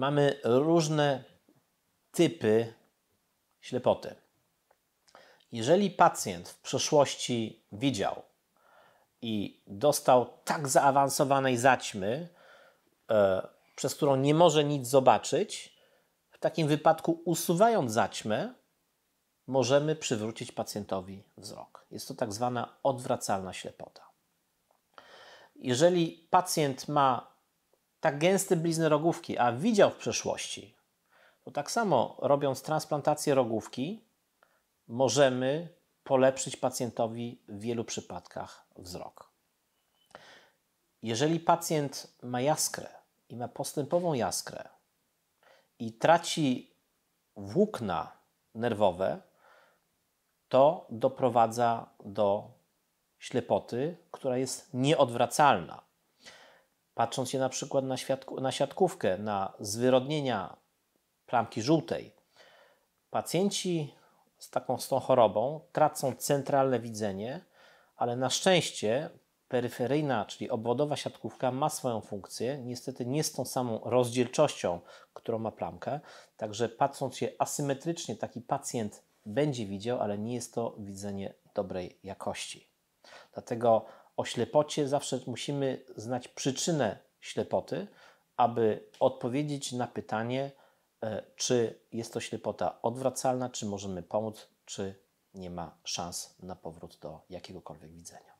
mamy różne typy ślepoty. Jeżeli pacjent w przeszłości widział i dostał tak zaawansowanej zaćmy, e, przez którą nie może nic zobaczyć, w takim wypadku usuwając zaćmę, możemy przywrócić pacjentowi wzrok. Jest to tak zwana odwracalna ślepota. Jeżeli pacjent ma tak gęste blizny rogówki, a widział w przeszłości, to tak samo robiąc transplantację rogówki, możemy polepszyć pacjentowi w wielu przypadkach wzrok. Jeżeli pacjent ma jaskrę i ma postępową jaskrę i traci włókna nerwowe, to doprowadza do ślepoty, która jest nieodwracalna. Patrząc się na przykład na, na siatkówkę, na zwyrodnienia plamki żółtej, pacjenci z taką z tą chorobą tracą centralne widzenie, ale na szczęście peryferyjna, czyli obwodowa siatkówka ma swoją funkcję, niestety nie z tą samą rozdzielczością, którą ma plamkę, także patrząc się asymetrycznie taki pacjent będzie widział, ale nie jest to widzenie dobrej jakości. Dlatego o ślepocie zawsze musimy znać przyczynę ślepoty, aby odpowiedzieć na pytanie, e, czy jest to ślepota odwracalna, czy możemy pomóc, czy nie ma szans na powrót do jakiegokolwiek widzenia.